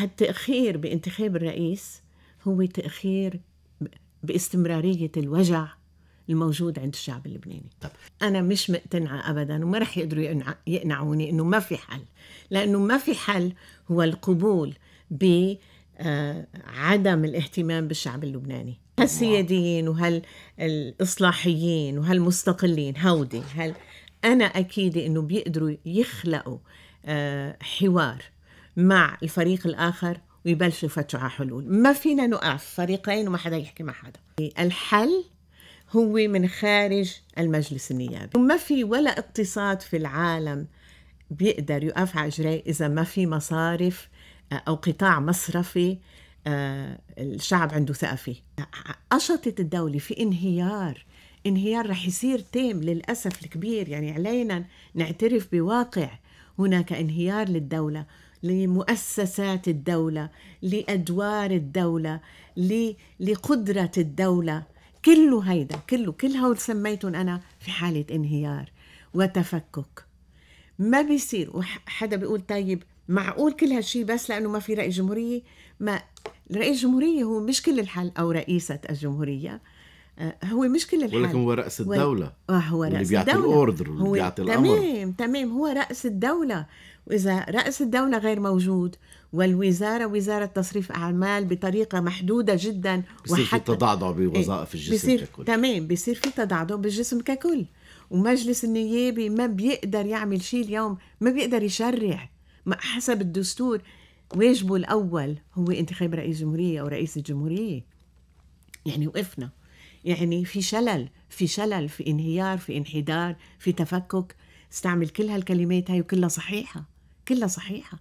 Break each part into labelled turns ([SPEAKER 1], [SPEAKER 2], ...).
[SPEAKER 1] هالتأخير بانتخاب الرئيس هو تأخير باستمرارية الوجع الموجود عند الشعب اللبناني طب. أنا مش مقتنعة أبدا وما رح يقدروا يقنعوني أنه ما في حل لأنه ما في حل هو القبول ب آه، عدم الاهتمام بالشعب اللبناني هالسياديين وهالإصلاحيين وهالمستقلين هودي هل أنا أكيد أنه بيقدروا يخلقوا آه، حوار مع الفريق الآخر ويبلشوا يفتشوا على حلول ما فينا في فريقين وما حدا يحكي مع حدا الحل هو من خارج المجلس النيابي وما في ولا اقتصاد في العالم بيقدر يقف على اجريه اذا ما في مصارف آه، او قطاع مصرفي آه، الشعب عنده ثقه فيه قشطت الدوله في انهيار انهيار رح يصير تام للاسف الكبير يعني علينا نعترف بواقع هناك انهيار للدوله لمؤسسات الدولة لأدوار الدولة لقدرة الدولة كله هيدا كله كل هول سميتهم أنا في حالة انهيار وتفكك ما بيصير وحدا بيقول طيب معقول كل هالشي بس لأنه ما في رئيس جمهورية ما رئيس جمهورية هو مش كل الحل أو رئيسة الجمهورية آه، هو مشكلة الحال ولكن هو رأس الدولة آه، هو, هو رأس اللي بيعطي الدولة. الأوردر واللي بيعطي الأمر تمام تمام هو رأس الدولة وإذا رأس الدولة غير موجود والوزارة وزارة تصريف أعمال بطريقة محدودة جدا بصير في تضعضع بوظائف إيه، الجسم بصير ككل تمام بصير في تضعضع بالجسم ككل ومجلس النيابي ما بيقدر يعمل شيء اليوم ما بيقدر يشرع حسب الدستور واجبه الأول هو انتخاب رئيس جمهورية أو رئيس الجمهورية يعني وقفنا يعني في شلل في شلل في انهيار في انحدار في تفكك استعمل كل هالكلمات هاي وكلها صحيحة كلها صحيحة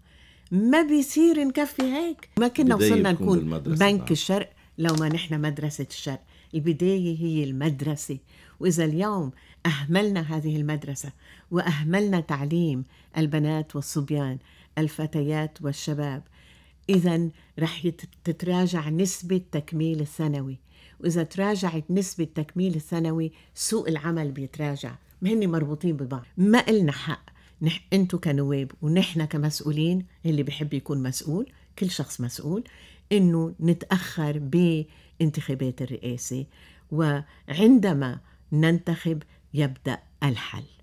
[SPEAKER 1] ما بيصير نكفي هيك ما كنا وصلنا نكون بنك طبعا. الشرق لو ما نحن مدرسة الشرق البداية هي المدرسة وإذا اليوم أهملنا هذه المدرسة وأهملنا تعليم البنات والصبيان الفتيات والشباب إذا رح تتراجع نسبة تكميل الثانوي وإذا تراجعت نسبة تكميل الثانوي سوق العمل بيتراجع هن مربوطين ببعض ما إلنا حق نح... انتو كنواب ونحن كمسؤولين اللي بحب يكون مسؤول كل شخص مسؤول انه نتاخر بانتخابات الرئاسه وعندما ننتخب يبدا الحل